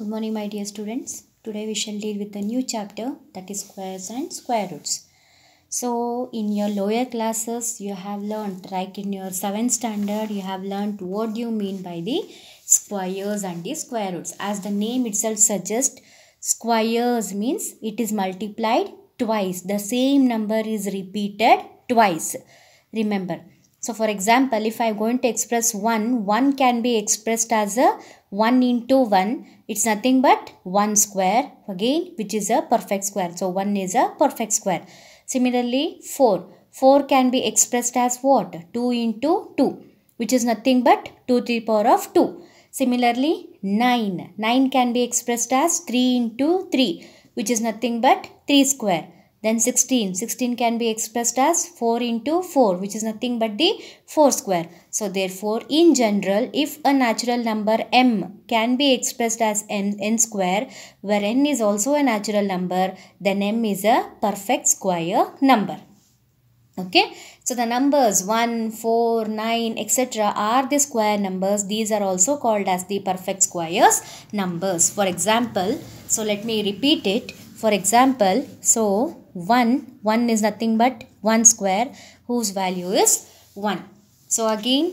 Good morning my dear students. Today we shall deal with the new chapter that is squares and square roots. So in your lower classes you have learned like in your 7th standard you have learned what do you mean by the squares and the square roots. As the name itself suggests squares means it is multiplied twice. The same number is repeated twice. Remember. So for example if I am going to express 1, 1 can be expressed as a 1 into 1 it's nothing but 1 square again which is a perfect square. So 1 is a perfect square. Similarly 4. 4 can be expressed as what? 2 into 2 which is nothing but 2 to the power of 2. Similarly 9. 9 can be expressed as 3 into 3 which is nothing but 3 square. Then 16. 16 can be expressed as 4 into 4 which is nothing but the 4 square. So therefore in general if a natural number m can be expressed as n, n square where n is also a natural number then m is a perfect square number. Okay. So the numbers 1, 4, 9 etc. are the square numbers. These are also called as the perfect squares numbers. For example, so let me repeat it. For example, so 1, 1 is nothing but 1 square whose value is 1. So again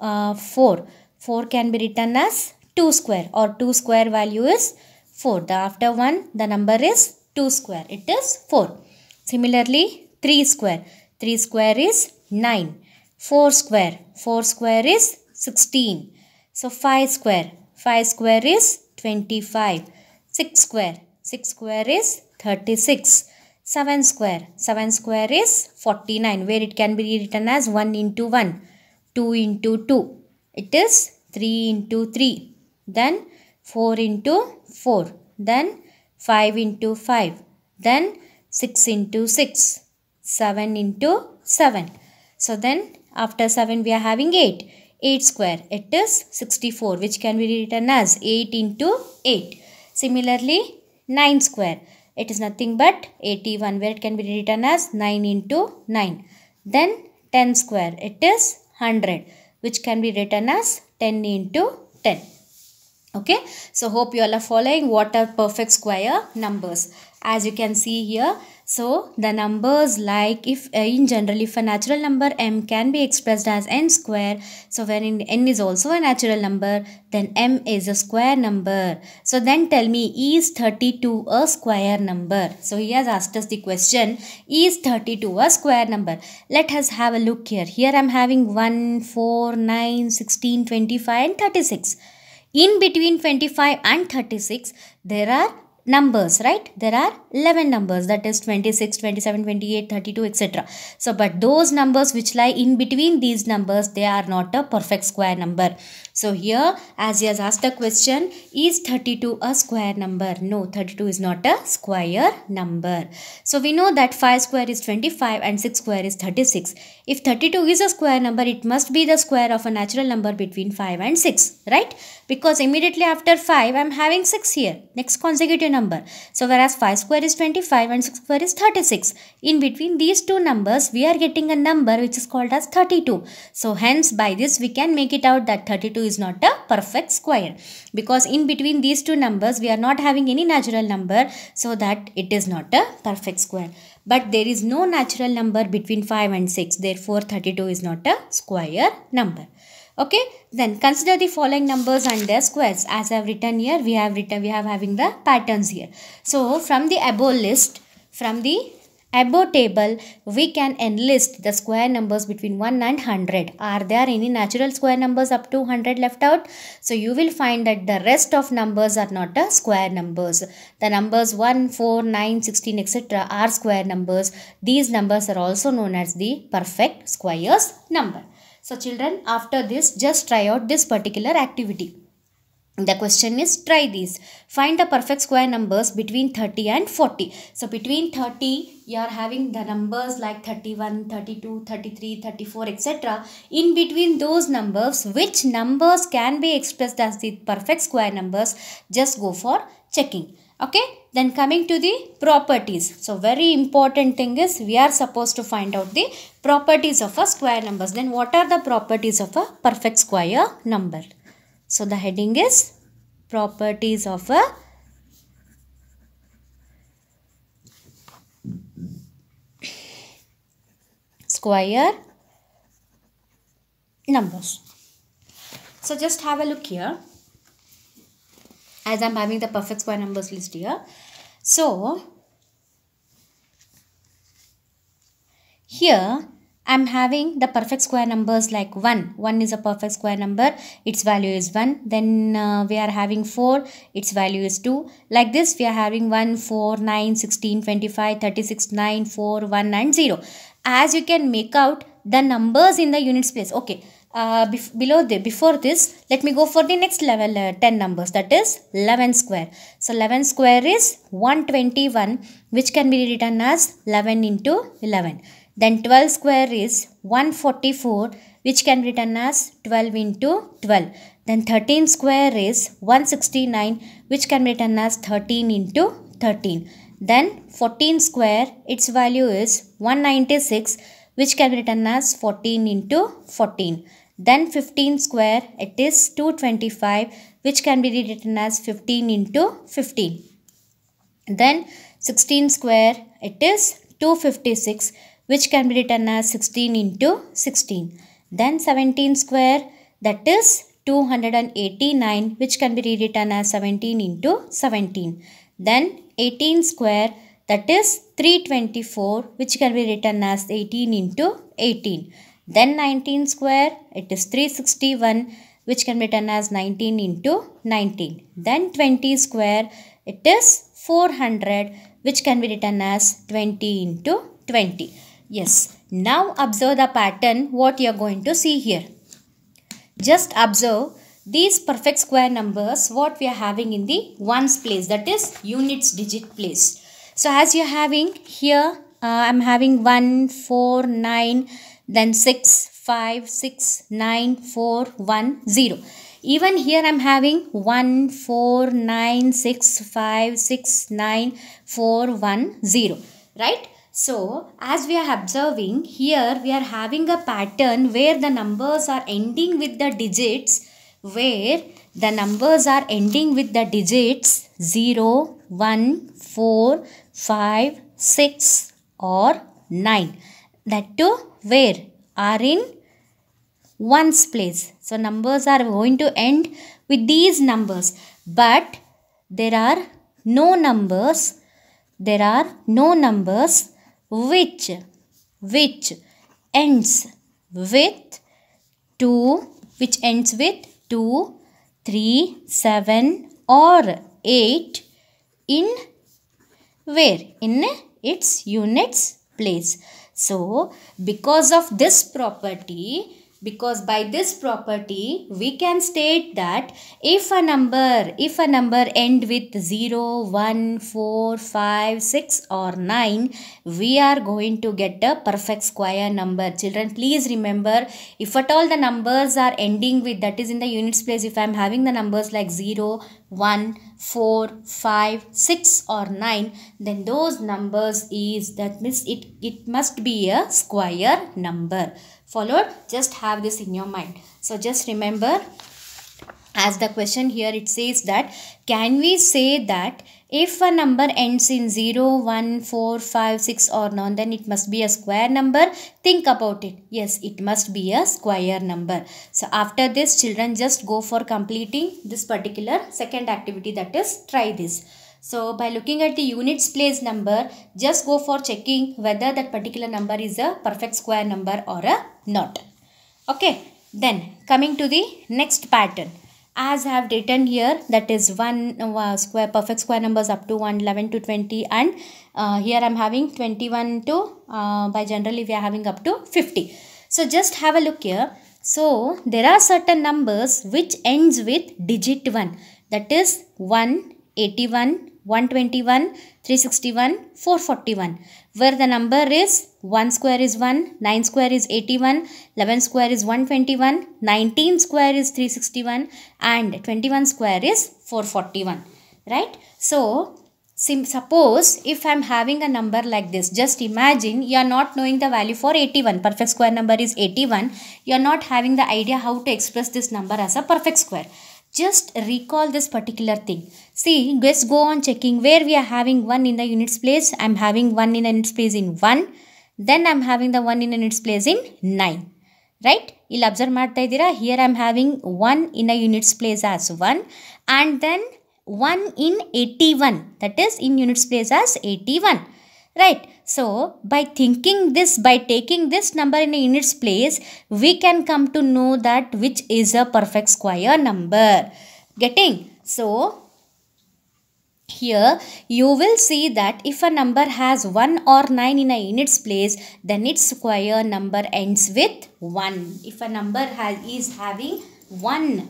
uh, 4, 4 can be written as 2 square or 2 square value is 4. The after 1 the number is 2 square it is 4. Similarly 3 square, 3 square is 9. 4 square, 4 square is 16. So 5 square, 5 square is 25. 6 square, 6 square is 36. 7 square. 7 square is 49 where it can be written as 1 into 1, 2 into 2. It is 3 into 3, then 4 into 4, then 5 into 5, then 6 into 6, 7 into 7. So then after 7 we are having 8. 8 square. It is 64 which can be written as 8 into 8. Similarly 9 square it is nothing but 81 where it can be written as 9 into 9. Then 10 square it is 100 which can be written as 10 into 10. Okay, so hope you all are following what are perfect square numbers. As you can see here, so the numbers like if uh, in general if a natural number m can be expressed as n square. So when n is also a natural number then m is a square number. So then tell me is 32 a square number? So he has asked us the question is 32 a square number? Let us have a look here. Here I am having 1, 4, 9, 16, 25 and 36. In between 25 and 36 there are numbers, right? There are 11 numbers that is 26, 27, 28, 32, etc. So, but those numbers which lie in between these numbers, they are not a perfect square number. So, here as he has asked the question, is 32 a square number? No, 32 is not a square number. So, we know that 5 square is 25 and 6 square is 36. If 32 is a square number, it must be the square of a natural number between 5 and 6, right? because immediately after 5 I am having 6 here next consecutive number. So whereas 5 square is 25 and 6 square is 36. In between these two numbers we are getting a number which is called as 32. So hence by this we can make it out that 32 is not a perfect square because in between these two numbers we are not having any natural number so that it is not a perfect square. But there is no natural number between 5 and 6 therefore 32 is not a square number. Okay, then consider the following numbers and their squares. As I have written here, we have written, we have having the patterns here. So from the above list, from the above table, we can enlist the square numbers between 1 and 100. Are there any natural square numbers up to 100 left out? So you will find that the rest of numbers are not the square numbers. The numbers 1, 4, 9, 16, etc. are square numbers. These numbers are also known as the perfect squares number. So children, after this, just try out this particular activity. The question is try these. Find the perfect square numbers between 30 and 40. So between 30 you are having the numbers like 31, 32, 33, 34 etc. In between those numbers which numbers can be expressed as the perfect square numbers just go for checking okay then coming to the properties so very important thing is we are supposed to find out the properties of a square numbers then what are the properties of a perfect square number so the heading is properties of a square numbers so just have a look here as I'm having the perfect square numbers list here. So, here I'm having the perfect square numbers like 1. 1 is a perfect square number. Its value is 1. Then uh, we are having 4. Its value is 2. Like this we are having 1, 4, 9, 16, 25, 36, 9, 4, 1 and 0. As you can make out the numbers in the unit space. Okay uh, below the before this let me go for the next level uh, 10 numbers that is 11 square so 11 square is 121 which can be written as 11 into 11 then 12 square is 144 which can be written as 12 into 12 then 13 square is 169 which can be written as 13 into 13 then 14 square its value is 196 which can be written as 14 into 14 then 15 square, it is 225 which can be rewritten as 15 into 15. Then 16 square, it is 256 which can be written as 16 into 16. Then 17 square, that is 289 which can be rewritten as 17 into 17. Then 18 square, that is 324 which can be written as 18 into 18. Then 19 square, it is 361 which can be written as 19 into 19. Then 20 square, it is 400 which can be written as 20 into 20. Yes, now observe the pattern what you are going to see here. Just observe these perfect square numbers what we are having in the ones place that is units digit place. So as you are having here, uh, I am having 1, 4, 9, then 6, 5, 6, 9, 4, 1, 0. Even here I'm having 1, 4, 9, 6, 5, 6, 9, 4, 1, 0. Right? So, as we are observing, here we are having a pattern where the numbers are ending with the digits, where the numbers are ending with the digits 0, 1, 4, 5, 6 or 9. That too where are in ones place. So numbers are going to end with these numbers. But there are no numbers. There are no numbers which which ends with 2 which ends with 2 3 7 or 8 in where in its units place so, because of this property, because by this property we can state that if a number if a number end with 0 1 4 5 6 or 9 we are going to get a perfect square number children please remember if at all the numbers are ending with that is in the units place if i am having the numbers like 0 1 4 5 6 or 9 then those numbers is that means it it must be a square number followed just have this in your mind so just remember as the question here it says that can we say that if a number ends in 0, 1, 4, 5, 6 or none, then it must be a square number. Think about it. Yes, it must be a square number. So after this, children just go for completing this particular second activity that is try this. So by looking at the units place number, just go for checking whether that particular number is a perfect square number or a not. Okay, then coming to the next pattern. As I have written here, that is one uh, square perfect square numbers up to one eleven to 20 and uh, here I am having 21 to, uh, by generally we are having up to 50. So just have a look here. So there are certain numbers which ends with digit 1 that one eighty one. 121, 361, 441 where the number is 1 square is 1, 9 square is 81, 11 square is 121, 19 square is 361 and 21 square is 441 right. So suppose if I am having a number like this just imagine you are not knowing the value for 81 perfect square number is 81 you are not having the idea how to express this number as a perfect square just recall this particular thing. See, just go on checking where we are having 1 in the units place. I'm having 1 in the units place in 1. Then I'm having the 1 in the units place in 9. Right? You'll observe ಇದ್ದೀರಾ here I am having one in a units place as one and then one in eighty one that is in units place as so by thinking this, by taking this number in its place, we can come to know that which is a perfect square number. Getting? So here you will see that if a number has 1 or 9 in a units place then its square number ends with 1. If a number has, is having 1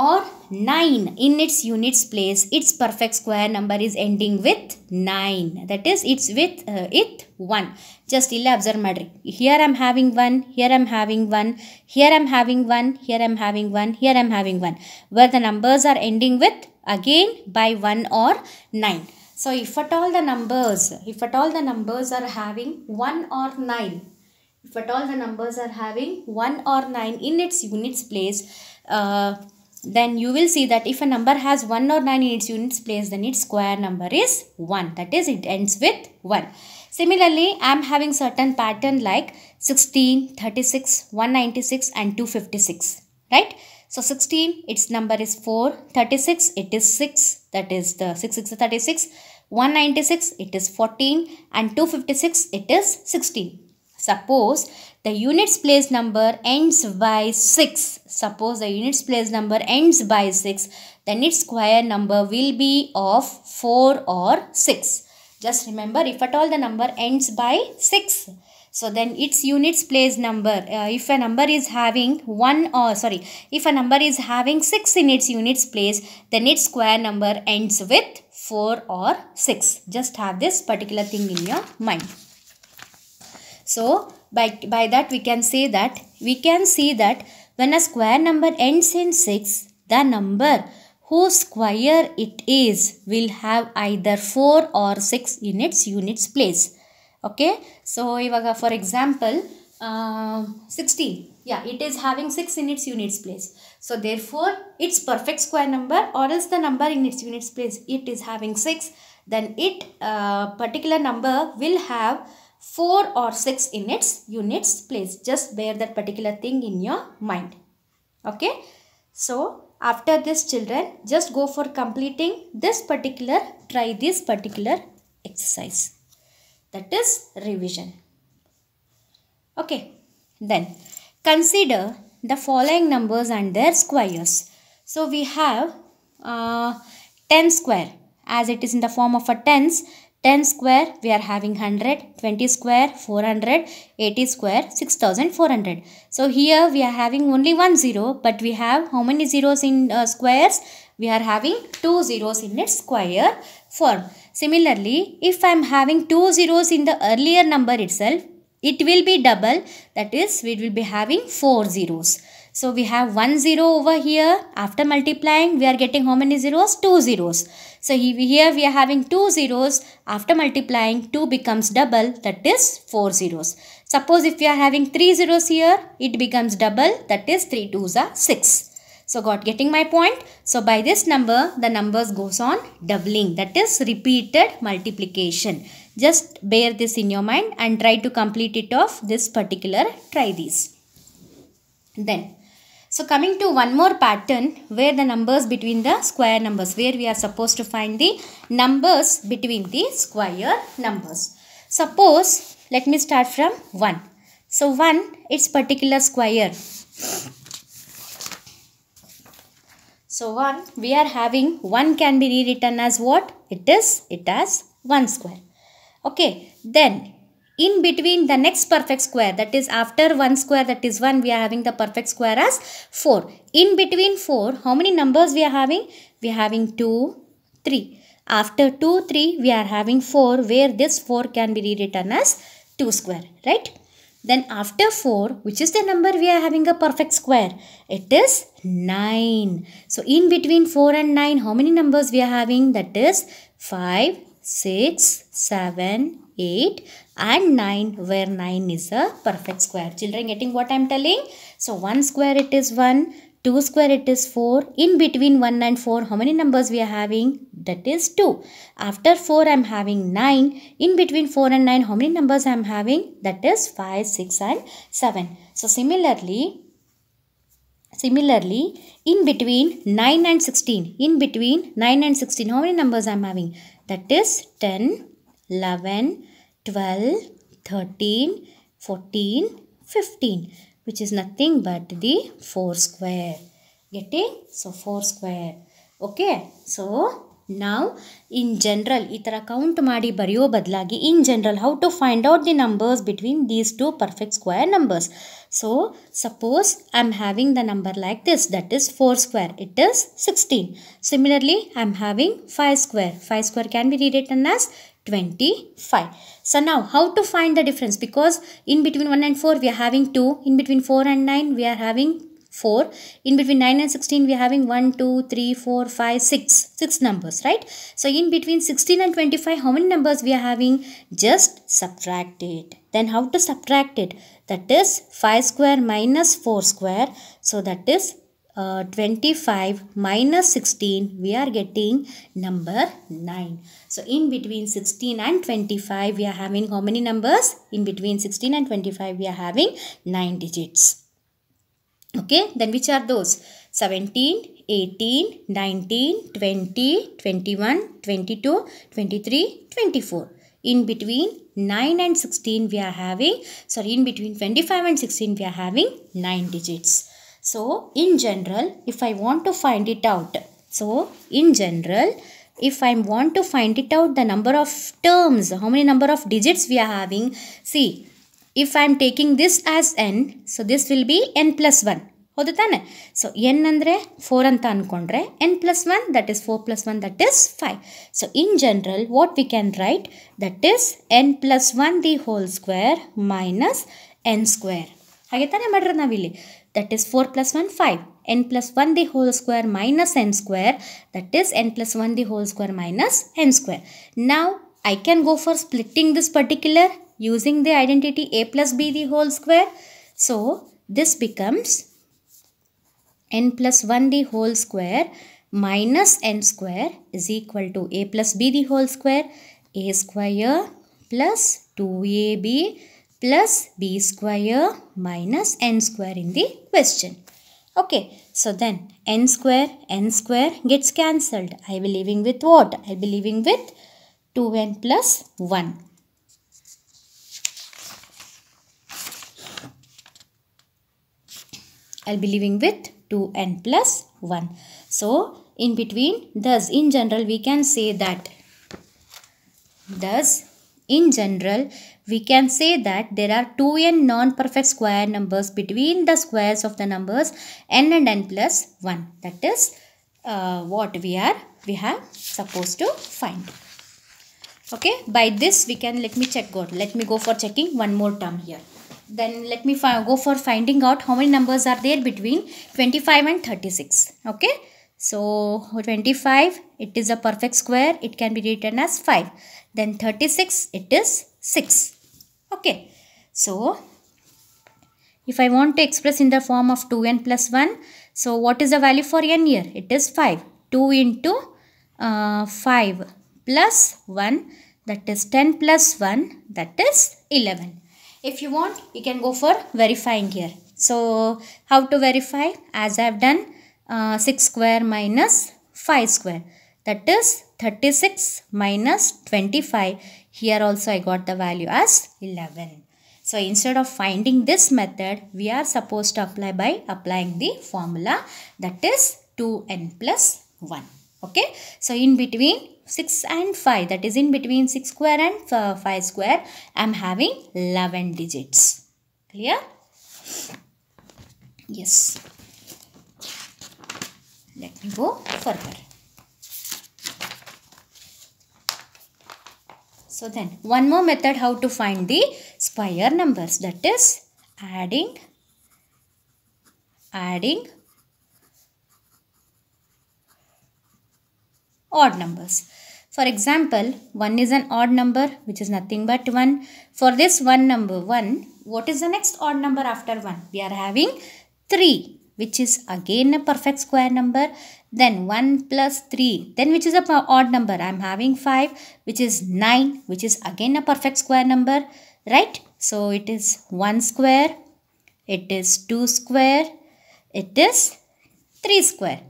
or 9 in its units place its perfect square number is ending with 9 that is it's with uh, it 1 just illa observe madri here i'm having 1 here i'm having 1 here i'm having 1 here i'm having 1 here i'm having 1 where the numbers are ending with again by 1 or 9 so if at all the numbers if at all the numbers are having 1 or 9 if at all the numbers are having 1 or 9 in its units place uh, then you will see that if a number has 1 or 9 in its units place then its square number is 1 that is it ends with 1. Similarly, I am having certain pattern like 16, 36, 196 and 256 right. So 16 its number is 4, 36 it is 6 that is the 6 6 36, 196 it is 14 and 256 it is 16. Suppose the units place number ends by 6. Suppose the units place number ends by 6, then its square number will be of 4 or 6. Just remember if at all the number ends by 6. So then its units place number, uh, if a number is having 1 or uh, sorry, if a number is having 6 in its units place, then its square number ends with 4 or 6. Just have this particular thing in your mind. So by, by that we can say that we can see that when a square number ends in 6 the number whose square it is will have either 4 or 6 in its units place okay so for example uh, 16 yeah it is having 6 in its units place so therefore its perfect square number or else the number in its units place it is having 6 then it uh, particular number will have 4 or 6 in its units place. Just bear that particular thing in your mind. Okay. So, after this children, just go for completing this particular, try this particular exercise. That is revision. Okay. Then, consider the following numbers and their squares. So, we have uh, 10 square. As it is in the form of a tens, 10 square we are having 100, 20 square 400, 80 square 6400. So here we are having only one zero but we have how many zeros in uh, squares? We are having two zeros in its square form. Similarly, if I am having two zeros in the earlier number itself, it will be double that is we will be having four zeros. So we have 1 0 over here. After multiplying, we are getting how many zeros? 2 zeros. So here we are having 2 zeros. After multiplying, 2 becomes double, that is 4 zeros. Suppose if we are having 3 zeros here, it becomes double, that is 3 2s are 6. So got getting my point? So by this number, the numbers goes on doubling, that is repeated multiplication. Just bear this in your mind and try to complete it Of this particular try these. Then so coming to one more pattern where the numbers between the square numbers where we are supposed to find the numbers between the square numbers. Suppose let me start from 1. So 1 its particular square. So 1 we are having 1 can be rewritten as what? It is it as 1 square. Okay then in between the next perfect square that is after 1 square that is 1 we are having the perfect square as 4. In between 4 how many numbers we are having? We are having 2, 3. After 2, 3 we are having 4 where this 4 can be rewritten as 2 square right? Then after 4, which is the number we are having a perfect square? It is 9. So in between 4 and 9, how many numbers we are having? That is 5, 6, 7, 8 and 9 where 9 is a perfect square. Children getting what I am telling? So 1 square it is 1, 2 square it is 4. In between 1 and 4 how many numbers we are having? That is 2. After 4 I am having 9. In between 4 and 9 how many numbers I am having? That is 5, 6 and 7. So similarly Similarly, in between 9 and 16, in between 9 and 16, how many numbers I am having? That is 10, 11, 12, 13, 14, 15, which is nothing but the 4 square. Getting? So, 4 square. Okay. So, now, in general, itara count maadi bariyo badlagi, in general, how to find out the numbers between these two perfect square numbers. So, suppose I am having the number like this, that is 4 square, it is 16. Similarly, I am having 5 square. 5 square can be rewritten as 25. So now how to find the difference because in between 1 and 4 we are having 2, in between 4 and 9 we are having 4, in between 9 and 16 we are having 1, 2, 3, 4, 5, 6, 6 numbers right. So in between 16 and 25 how many numbers we are having? Just subtract it. Then how to subtract it? That is 5 square minus 4 square. So that is uh, 25 minus 16 we are getting number 9 so in between 16 and 25 we are having how many numbers? In between 16 and 25 we are having 9 digits. Okay, then which are those? 17, 18, 19, 20, 21, 22, 23, 24. In between 9 and 16 we are having, sorry in between 25 and 16 we are having 9 digits. So in general if I want to find it out, so in general if I want to find it out the number of terms, how many number of digits we are having. See, if I am taking this as n, so this will be n plus 1. So, n and 4 and n plus 1 that is 4 plus 1 that is 5. So, in general what we can write that is n plus 1 the whole square minus n square. That is 4 plus 1 5 n plus 1 the whole square minus n square that is n plus 1 the whole square minus n square. Now I can go for splitting this particular using the identity a plus b the whole square. So this becomes n plus 1 the whole square minus n square is equal to a plus b the whole square a square plus 2ab plus b square minus n square in the question. Okay, so then n square, n square gets cancelled. I'll be leaving with what? I'll be leaving with 2n plus 1. I'll be leaving with 2n plus 1. So, in between, thus, in general, we can say that thus in general, we can say that there are 2n non-perfect square numbers between the squares of the numbers n and n plus 1. That is uh, what we are, we have supposed to find. Okay, by this we can, let me check, God. let me go for checking one more term here. Then let me go for finding out how many numbers are there between 25 and 36. Okay, so 25, it is a perfect square. It can be written as 5. Then 36, it is 6. Okay. So if I want to express in the form of 2n plus 1, so what is the value for n here? It is 5. 2 into uh, 5 plus 1 that is 10 plus 1 that is 11. If you want, you can go for verifying here. So how to verify? As I have done, 6 square minus 5 square that is 36 minus 25 here also I got the value as 11. So instead of finding this method we are supposed to apply by applying the formula that is 2n plus 1 okay so in between 6 and 5 that is in between 6 square and 5 square I am having 11 digits clear yes go further. So then one more method how to find the spire numbers that is adding adding odd numbers. For example, 1 is an odd number which is nothing but 1. For this 1 number 1, what is the next odd number after 1? We are having 3 which is again a perfect square number. Then 1 plus 3, then which is a odd number? I am having 5, which is 9, which is again a perfect square number, right? So it is 1 square, it is 2 square, it is 3 square,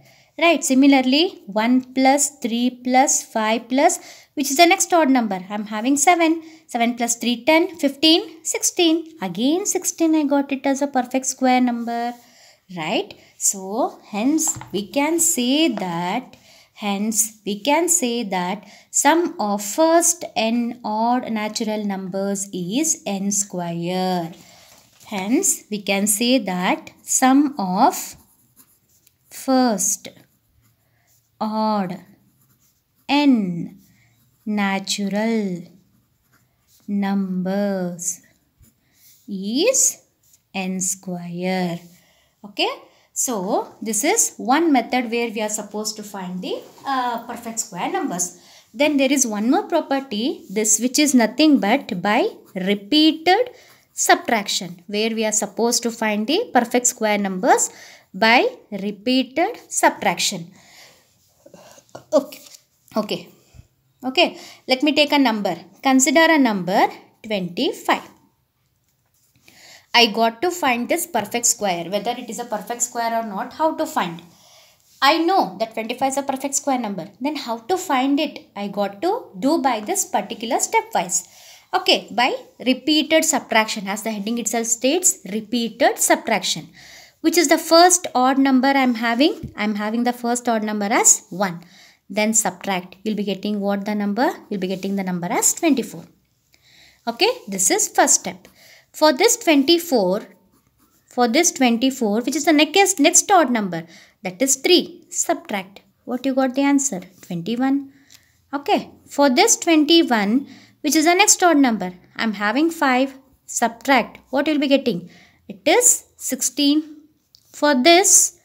right? Similarly, 1 plus 3 plus 5 plus, which is the next odd number? I am having 7. 7 plus 3, 10, 15, 16. Again 16, I got it as a perfect square number right? So, hence we can say that Hence, we can say that sum of first n odd natural numbers is n square. Hence, we can say that sum of first odd n natural numbers is n square. Okay. So, this is one method where we are supposed to find the uh, perfect square numbers. Then there is one more property, this which is nothing but by repeated subtraction where we are supposed to find the perfect square numbers by repeated subtraction. Okay. Okay. Okay. Let me take a number. Consider a number 25. I got to find this perfect square, whether it is a perfect square or not, how to find. I know that 25 is a perfect square number. Then how to find it? I got to do by this particular stepwise. Okay, by repeated subtraction as the heading itself states, repeated subtraction. Which is the first odd number I am having? I am having the first odd number as 1. Then subtract. You will be getting what the number? You will be getting the number as 24. Okay, this is first step. For this 24, for this 24, which is the next, next odd number, that is 3, subtract. What you got the answer? 21. Okay, for this 21, which is the next odd number, I am having 5, subtract. What you will be getting? It is 16. For this,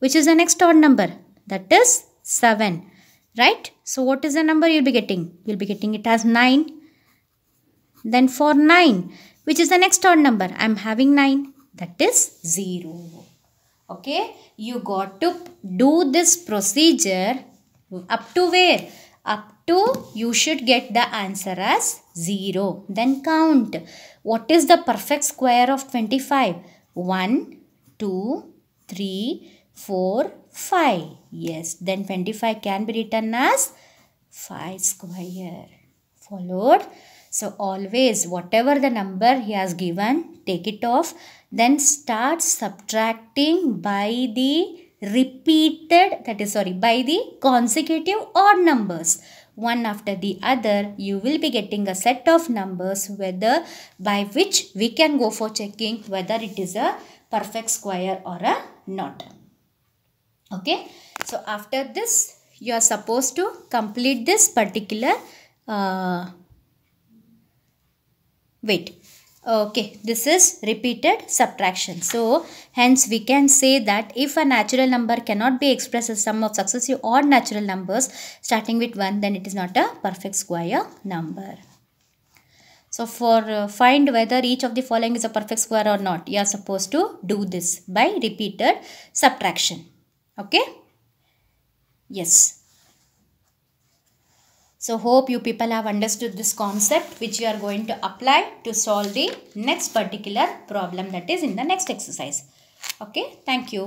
which is the next odd number, that is 7 right so what is the number you'll be getting you'll be getting it as 9 then for 9, which is the next odd number, I am having 9. That is 0. Okay. You got to do this procedure up to where? Up to you should get the answer as 0. Then count. What is the perfect square of 25? 1, 2, 3, 4, 5. Yes. Then 25 can be written as 5 square. Followed so always whatever the number he has given, take it off. Then start subtracting by the repeated, that is sorry, by the consecutive odd numbers one after the other you will be getting a set of numbers whether by which we can go for checking whether it is a perfect square or a not okay so after this you are supposed to complete this particular uh, Wait. Okay, this is repeated subtraction. So, hence we can say that if a natural number cannot be expressed as sum of successive odd natural numbers starting with 1, then it is not a perfect square number. So, for uh, find whether each of the following is a perfect square or not, you are supposed to do this by repeated subtraction. Okay? Yes. So hope you people have understood this concept which you are going to apply to solve the next particular problem that is in the next exercise. Okay, thank you.